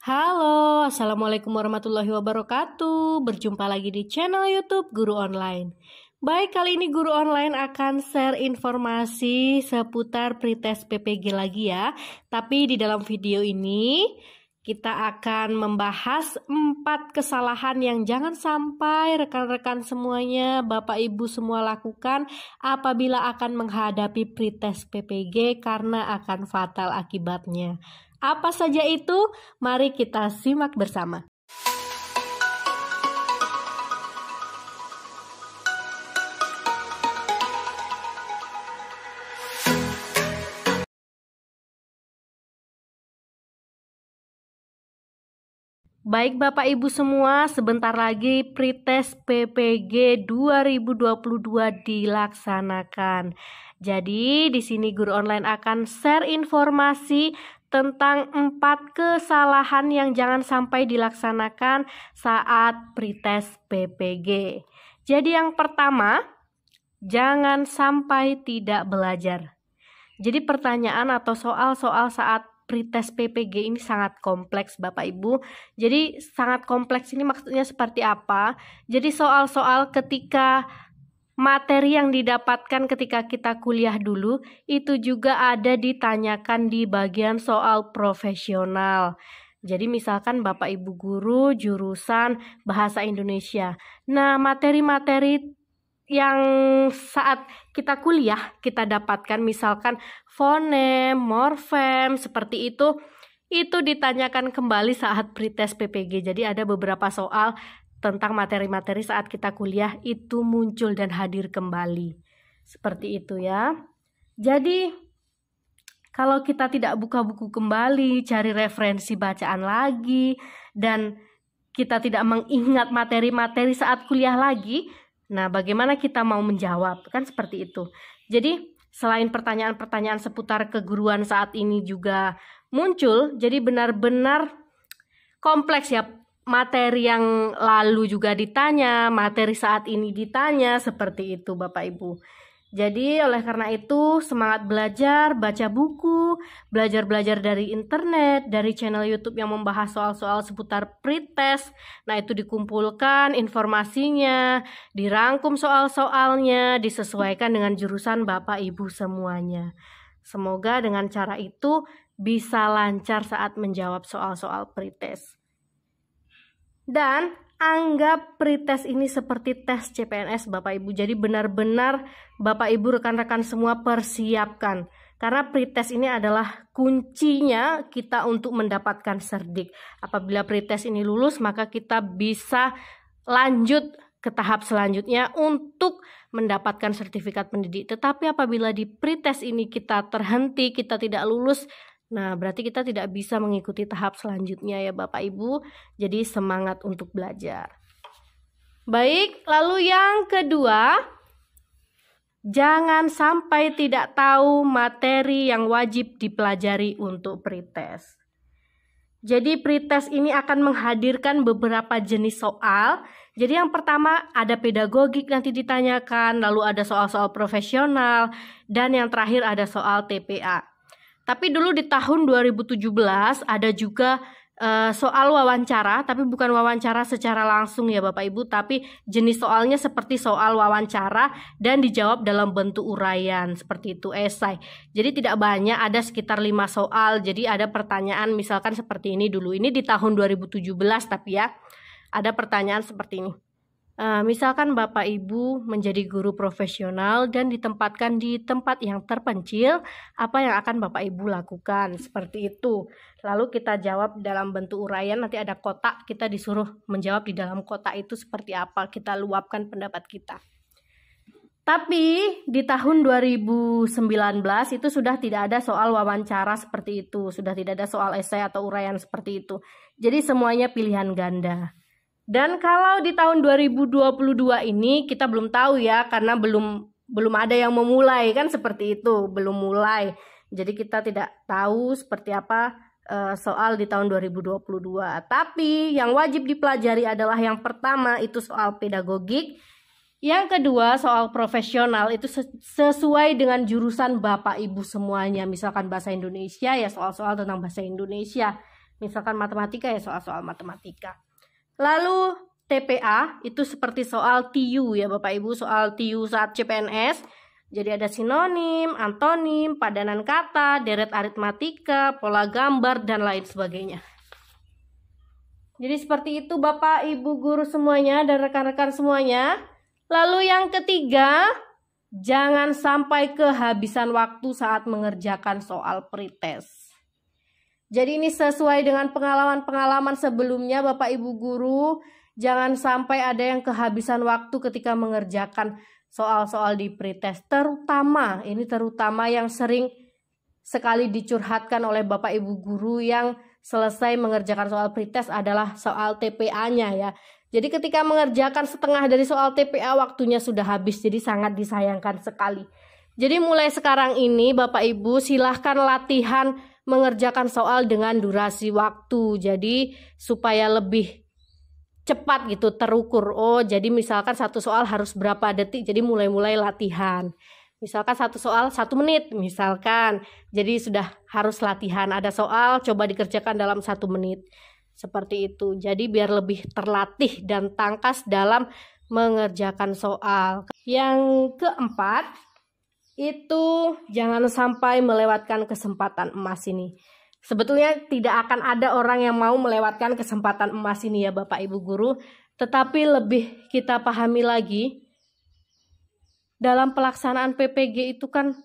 Halo, Assalamualaikum warahmatullahi wabarakatuh Berjumpa lagi di channel Youtube Guru Online Baik, kali ini Guru Online akan share informasi seputar pretest PPG lagi ya Tapi di dalam video ini kita akan membahas empat kesalahan yang jangan sampai rekan-rekan semuanya, Bapak Ibu semua lakukan apabila akan menghadapi pretest PPG karena akan fatal akibatnya. Apa saja itu? Mari kita simak bersama. Baik Bapak Ibu semua, sebentar lagi pretest PPG 2022 dilaksanakan. Jadi, di sini guru online akan share informasi tentang empat kesalahan yang jangan sampai dilaksanakan saat pretest PPG. Jadi yang pertama, jangan sampai tidak belajar. Jadi pertanyaan atau soal-soal saat pretest PPG ini sangat kompleks Bapak Ibu. Jadi sangat kompleks ini maksudnya seperti apa? Jadi soal-soal ketika materi yang didapatkan ketika kita kuliah dulu itu juga ada ditanyakan di bagian soal profesional. Jadi misalkan Bapak Ibu guru jurusan bahasa Indonesia. Nah, materi-materi yang saat kita kuliah kita dapatkan misalkan fonem, morfem seperti itu itu ditanyakan kembali saat pretest PPG. Jadi ada beberapa soal tentang materi-materi saat kita kuliah itu muncul dan hadir kembali. Seperti itu ya. Jadi kalau kita tidak buka buku kembali, cari referensi bacaan lagi dan kita tidak mengingat materi-materi saat kuliah lagi, nah bagaimana kita mau menjawab? Kan seperti itu. Jadi selain pertanyaan-pertanyaan seputar keguruan saat ini juga muncul, jadi benar-benar kompleks ya materi yang lalu juga ditanya, materi saat ini ditanya, seperti itu Bapak Ibu. Jadi oleh karena itu semangat belajar, baca buku, belajar-belajar dari internet, dari channel YouTube yang membahas soal-soal seputar pretest. Nah, itu dikumpulkan informasinya, dirangkum soal-soalnya, disesuaikan dengan jurusan Bapak Ibu semuanya. Semoga dengan cara itu bisa lancar saat menjawab soal-soal pretest. Dan anggap pretest ini seperti tes CPNS Bapak Ibu. Jadi benar-benar Bapak Ibu rekan-rekan semua persiapkan. Karena pretest ini adalah kuncinya kita untuk mendapatkan serdik. Apabila pretest ini lulus, maka kita bisa lanjut ke tahap selanjutnya untuk mendapatkan sertifikat pendidik. Tetapi apabila di pretest ini kita terhenti, kita tidak lulus, Nah, berarti kita tidak bisa mengikuti tahap selanjutnya ya Bapak Ibu. Jadi semangat untuk belajar. Baik, lalu yang kedua, jangan sampai tidak tahu materi yang wajib dipelajari untuk pretest. Jadi pretest ini akan menghadirkan beberapa jenis soal. Jadi yang pertama ada pedagogik nanti ditanyakan, lalu ada soal-soal profesional, dan yang terakhir ada soal TPA. Tapi dulu di tahun 2017 ada juga uh, soal wawancara, tapi bukan wawancara secara langsung ya Bapak Ibu, tapi jenis soalnya seperti soal wawancara dan dijawab dalam bentuk uraian seperti itu esai. Jadi tidak banyak, ada sekitar 5 soal. Jadi ada pertanyaan misalkan seperti ini dulu. Ini di tahun 2017 tapi ya. Ada pertanyaan seperti ini. Uh, misalkan Bapak Ibu menjadi guru profesional dan ditempatkan di tempat yang terpencil, apa yang akan Bapak Ibu lakukan? Seperti itu. Lalu kita jawab dalam bentuk uraian, nanti ada kotak, kita disuruh menjawab di dalam kotak itu seperti apa, kita luapkan pendapat kita. Tapi di tahun 2019 itu sudah tidak ada soal wawancara seperti itu, sudah tidak ada soal esai atau uraian seperti itu. Jadi semuanya pilihan ganda. Dan kalau di tahun 2022 ini kita belum tahu ya karena belum belum ada yang memulai kan seperti itu, belum mulai. Jadi kita tidak tahu seperti apa eh, soal di tahun 2022. Tapi yang wajib dipelajari adalah yang pertama itu soal pedagogik, yang kedua soal profesional itu sesuai dengan jurusan Bapak Ibu semuanya. Misalkan bahasa Indonesia ya soal-soal tentang bahasa Indonesia. Misalkan matematika ya soal-soal matematika. Lalu TPA itu seperti soal TU ya Bapak Ibu, soal TU saat CPNS. Jadi ada sinonim, antonim, padanan kata, deret aritmatika, pola gambar, dan lain sebagainya. Jadi seperti itu Bapak, Ibu, guru semuanya dan rekan-rekan semuanya. Lalu yang ketiga, jangan sampai kehabisan waktu saat mengerjakan soal pretest. Jadi ini sesuai dengan pengalaman-pengalaman sebelumnya Bapak Ibu guru, jangan sampai ada yang kehabisan waktu ketika mengerjakan soal-soal di pretest terutama ini terutama yang sering sekali dicurhatkan oleh Bapak Ibu guru yang selesai mengerjakan soal pretest adalah soal TPA-nya ya. Jadi ketika mengerjakan setengah dari soal TPA waktunya sudah habis jadi sangat disayangkan sekali. Jadi mulai sekarang ini Bapak Ibu silahkan latihan mengerjakan soal dengan durasi waktu. Jadi supaya lebih cepat gitu terukur. Oh, jadi misalkan satu soal harus berapa detik. Jadi mulai-mulai latihan. Misalkan satu soal satu menit, misalkan. Jadi sudah harus latihan. Ada soal, coba dikerjakan dalam satu menit. Seperti itu. Jadi biar lebih terlatih dan tangkas dalam mengerjakan soal. Yang keempat, itu jangan sampai melewatkan kesempatan emas ini. Sebetulnya tidak akan ada orang yang mau melewatkan kesempatan emas ini ya Bapak Ibu guru, tetapi lebih kita pahami lagi dalam pelaksanaan PPG itu kan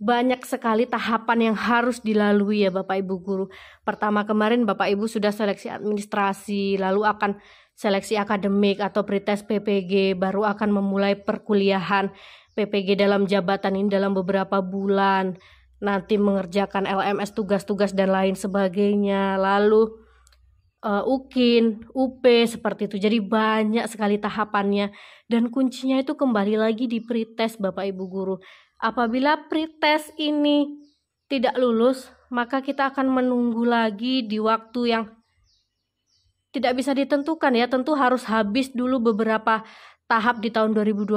banyak sekali tahapan yang harus dilalui ya Bapak Ibu guru. Pertama kemarin Bapak Ibu sudah seleksi administrasi, lalu akan seleksi akademik atau pretest PPG, baru akan memulai perkuliahan PPG dalam jabatan ini dalam beberapa bulan, nanti mengerjakan LMS tugas-tugas dan lain sebagainya. Lalu uh, eh, UKIN, UP seperti itu. Jadi banyak sekali tahapannya dan kuncinya itu kembali lagi di pretest Bapak Ibu guru Apabila pretest ini tidak lulus, maka kita akan menunggu lagi di waktu yang tidak bisa ditentukan ya. Tentu harus habis dulu beberapa tahap di tahun 2022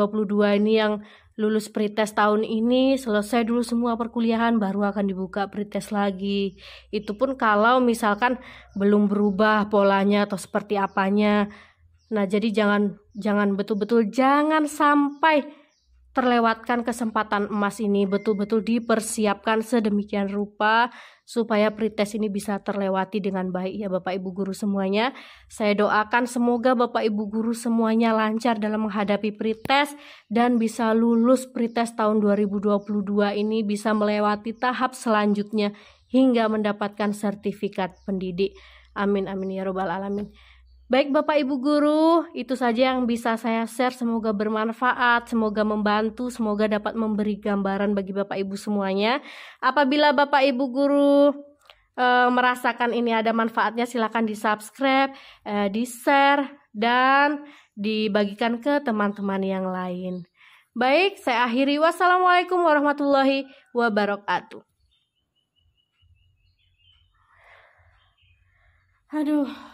ini yang lulus pretest tahun ini, selesai dulu semua perkuliahan baru akan dibuka pretest lagi. Itu pun kalau misalkan belum berubah polanya atau seperti apanya. Nah, jadi jangan jangan betul-betul jangan sampai terlewatkan kesempatan emas ini betul-betul dipersiapkan sedemikian rupa supaya pretest ini bisa terlewati dengan baik ya Bapak Ibu guru semuanya. Saya doakan semoga Bapak Ibu guru semuanya lancar dalam menghadapi pretest dan bisa lulus pretest tahun 2022 ini bisa melewati tahap selanjutnya hingga mendapatkan sertifikat pendidik. Amin amin ya robbal alamin. Baik Bapak Ibu guru, itu saja yang bisa saya share. Semoga bermanfaat, semoga membantu, semoga dapat memberi gambaran bagi Bapak Ibu semuanya. Apabila Bapak Ibu guru e, merasakan ini ada manfaatnya, silakan di-subscribe, e, di-share dan dibagikan ke teman-teman yang lain. Baik, saya akhiri. Wassalamualaikum warahmatullahi wabarakatuh. Aduh.